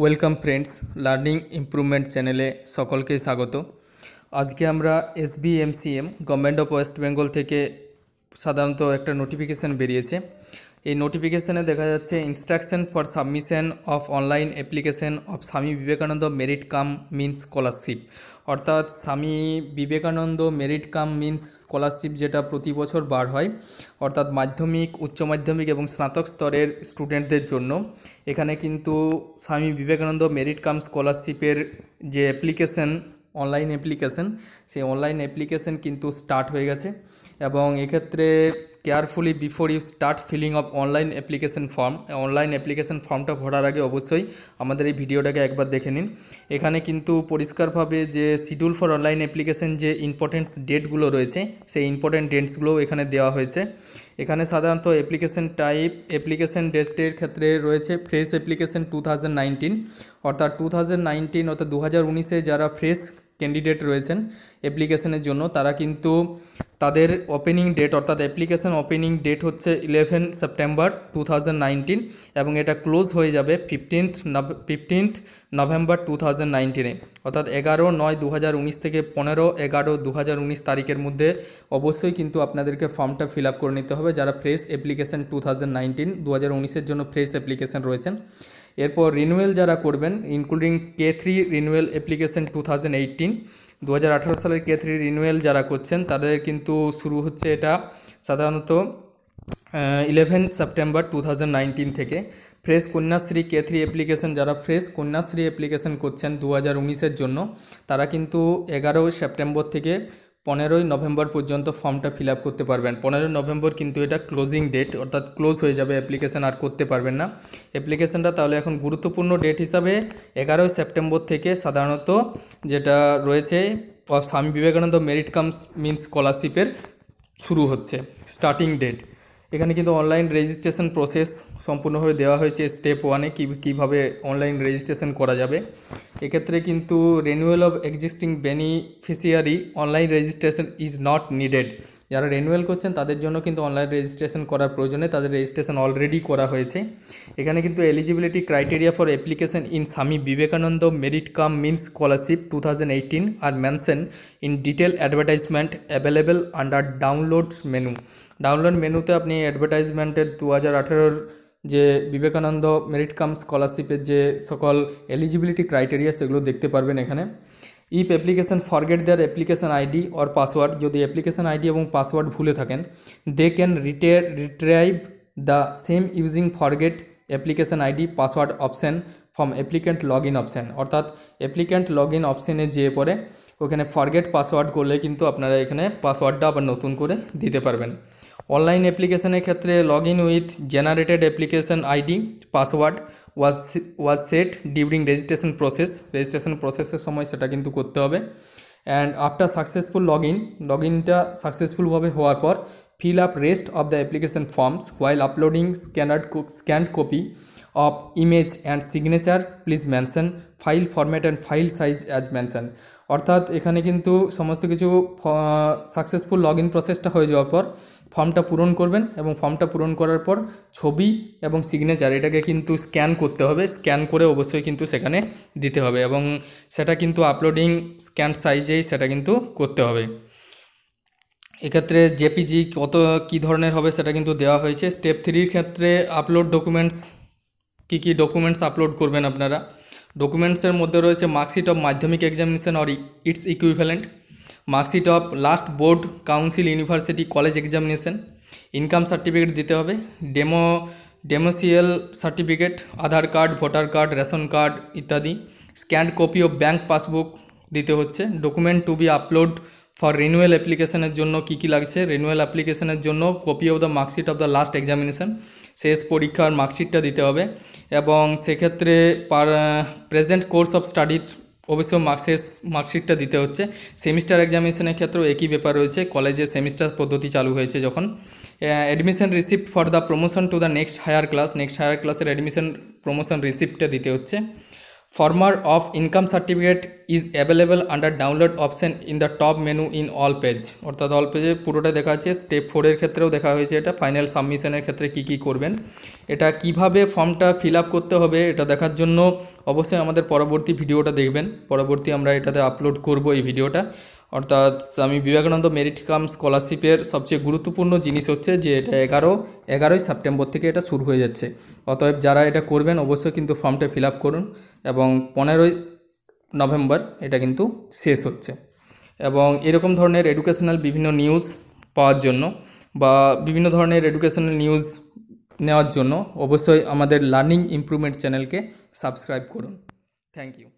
welcome friends learning improvement চ্যানেলে সকলকে স্বাগত আজকে আমরা SBMCM government of West Bengal থেকে সাধারণত একটা নোটিফিকেশান বেরিয়েছে এই নোটিফিকেশানে দেখা যাচ্ছে instruction for submission of online application of Swami Vivekananda merit cum means scholarship অর্থাৎ Swami Vivekananda merit cum means scholarship যেটা প্রতি বছর বার হয় অর্থাৎ মাধ্যমিক উচ্চ মাধ্যমিক এবং স্নাতক স্তরের স্টুডেন্টদের জন্য এখানে কিন্তু স্বামী বিবেকানন্দ মেরিট কাম স্কলারশিপের যে অ্যাপ্লিকেশন অনলাইন অ্যাপ্লিকেশন সেই অনলাইন অ্যাপ্লিকেশন কিন্তু স্টার্ট হয়ে গেছে এবং এক্ষেত্রে carefully before you start filling of online application form online application ফর্মটা ভরার আগে অবশ্যই আমাদের এই ভিডিওটাকে একবার দেখে নিন এখানে কিন্তু পরিষ্কারভাবে যে শিডিউল ফর অনলাইন অ্যাপ্লিকেশন যে ইম্পর্টেন্ট ডেটগুলো রয়েছে সেই ইম্পর্টেন্ট ডেটসগুলোও এখানে দেওয়া হয়েছে এখানে সাধারণত অ্যাপ্লিকেশন টাইপ অ্যাপ্লিকেশন ডেটের ক্ষেত্রে রয়েছে ফ্রেশ অ্যাপ্লিকেশন টু অর্থাৎ টু অর্থাৎ দু যারা ফ্রেশ ক্যান্ডিডেট রয়েছেন অ্যাপ্লিকেশনের জন্য তারা কিন্তু তাদের ওপেনিং ডেট অর্থাৎ অ্যাপ্লিকেশন ওপেনিং ডেট হচ্ছে ইলেভেন সেপ্টেম্বর টু এবং এটা ক্লোজ হয়ে যাবে fifteenth fifteenth November two thousand অর্থাৎ এগারো নয় দু থেকে পনেরো এগারো দু তারিখের মধ্যে অবশ্যই কিন্তু আপনাদেরকে ফর্মটা ফিল আপ করে নিতে হবে যারা ফ্রেশ অ্যাপ্লিকেশন টু থাউজেন্ড জন্য ফ্রেশ অ্যাপ্লিকেশন রয়েছেন এরপর রিনুয়েল যারা করবেন including K three renewal application two thousand দু সালের কে থ্রি রিনুয়েল যারা করছেন তাদের কিন্তু শুরু হচ্ছে এটা সাধারণত ইলেভেন সেপ্টেম্বর টু থেকে fresh Kanyashree K three application যারা ফ্রেশ কন্যাশ্রী অ্যাপ্লিকেশন করছেন দু হাজার জন্য তারা কিন্তু এগারো সেপ্টেম্বর থেকে পনেরোই নভেম্বর পর্যন্ত ফর্মটা ফিল আপ করতে পারবেন পনেরোই নভেম্বর কিন্তু এটা ক্লোজিং ডেট অর্থাৎ ক্লোজ হয়ে যাবে অ্যাপ্লিকেশান আর করতে পারবেন না অ্যাপ্লিকেশানটা তাহলে এখন গুরুত্বপূর্ণ ডেট হিসাবে এগারোই সেপ্টেম্বর থেকে সাধারণত যেটা রয়েছে স্বামী বিবেকানন্দ মেরিট কামস মিন স্কলারশিপের শুরু হচ্ছে স্টার্টিং ডেট এখানে কিন্তু অনলাইন রেজিস্ট্রেশন প্রসেস সম্পূর্ণভাবে দেওয়া হয়েছে স্টেপ ওয়ানে কী কীভাবে অনলাইন রেজিস্ট্রেশন করা যাবে এক্ষেত্রে কিন্তু renewal of existing beneficiary online registration is not needed যারা রেনুয়েল করছেন তাদের জন্য কিন্তু অনলাইন রেজিস্ট্রেশন করার প্রয়োজনে তাদের রেজিস্ট্রেশন অলরেডি করা হয়েছে এখানে কিন্তু eligibility criteria for application in Swami Vivekananda merit cum means scholarship two thousand are mention in detail advertisement available under downloads menu download মেনুতে আপনি অ্যাডভার্টাইজমেন্টের দু হাজার আঠেরোর যে বিবেকানন্দ মেরিট কাম স্কলারশিপের যে সকল এলিজিবিলিটি ক্রাইটেরিয়া সেগুলো দেখতে পারবেন এখানে if application forget their application ID or password যদি অ্যাপ্লিকেশান আইডি এবং পাসওয়ার্ড ভুলে থাকেন they can re retrieve the same using forget application ID password option from applicant log in option অর্থাৎ অ্যাপ্লিকেন্ট লগ ইন অপশানে যেয়ে পরে ওখানে forget password করলে কিন্তু আপনারা এখানে পাসওয়ার্ডটা আবার নতুন করে দিতে পারবেন অনলাইন অ্যাপ্লিকেশনের ক্ষেত্রে log in with generated application ID password was was set during registration process registration প্রসেসের সময় সেটা কিন্তু করতে হবে and after successful log in log ইনটা সাকসেসফুলভাবে হওয়ার পর fill up rest of the application forms while uploading scanned scanned copy of image and signature please mention file format and file size as mention অর্থাৎ এখানে কিন্তু সমস্ত কিছু successful log in প্রসেসটা হয়ে যাওয়ার পর ফর্মটা পূরণ করবেন এবং ফর্মটা পূরণ করার পর ছবি এবং সিগনেচার এটাকে কিন্তু স্ক্যান করতে হবে স্ক্যান করে অবশ্যই কিন্তু সেখানে দিতে হবে এবং সেটা কিন্তু আপলোডিং স্ক্যান সাইজেই সেটা কিন্তু করতে হবে এক্ষেত্রে জেপিজি কত কী ধরনের হবে সেটা কিন্তু দেওয়া হয়েছে স্টেপ থ্রির ক্ষেত্রে আপলোড ডকুমেন্টস কী কী ডকুমেন্টস আপলোড করবেন আপনারা ডকুমেন্টসের মধ্যে রয়েছে marksheet of Madhyamik examination or its equivalent marksheet of last board council university college examination income certificate দিতে হবে demo domicile certificate Aadhaar card voter card ration card ইত্যাদি scanned copy of bank passbook দিতে হচ্ছে document to be upload for renewal অ্যাপ্লিকেশনের জন্য কী কী লাগছে রিনুয়েল অ্যাপ্লিকেশনের জন্য copy of the marksheet of the last examination শেষ পরীক্ষার মার্কশিটটা দিতে হবে এবং সেক্ষেত্রে per present course of studies অবশ্য মার্কশিট মার্কশিটটা দিতে হচ্ছে সেমিস্টার এক্সামিনেশনের ক্ষেত্রেও একই ব্যাপার রয়েছে কলেজে সেমিস্টার পদ্ধতি চালু হয়েছে যখন admission receipt for the promotion to the next higher class next higher ক্লাসের অ্যাডমিশন প্রমোশন রিসিপ্টটা দিতে হচ্ছে Former of income certificate is available under download option in the top menu in all page অর্থাৎ all পেজে পুরোটা দেখা আছে step ফোরের ক্ষেত্রেও দেখা হয়েছে এটা ফাইনাল সাবমিশনের ক্ষেত্রে কি কি করবেন এটা কিভাবে ফর্মটা ফিল করতে হবে এটা দেখার জন্য অবশ্যই আমাদের পরবর্তী ভিডিওটা দেখবেন পরবর্তী আমরা এটাতে আপলোড করব এই ভিডিওটা অর্থাৎ স্বামী বিবেকানন্দ মেরিট কাম স্কলারশিপের সবচেয়ে গুরুত্বপূর্ণ জিনিস হচ্ছে যে এটা এগারো এগারোই সেপ্টেম্বর থেকে এটা শুরু হয়ে যাচ্ছে অতএব যারা এটা করবেন অবশ্যই কিন্তু ফর্মটা ফিল করুন এবং পনেরোই নভেম্বর এটা কিন্তু শেষ হচ্ছে এবং এরকম ধরনের এডুকেশনাল বিভিন্ন নিউজ পাওয়ার জন্য বা বিভিন্ন ধরনের এডুকেশনাল নিউজ নেওয়ার জন্য অবশ্যই আমাদের লার্নিং ইমপ্রুভমেন্ট চ্যানেলকে সাবস্ক্রাইব করুন থ্যাংক ইউ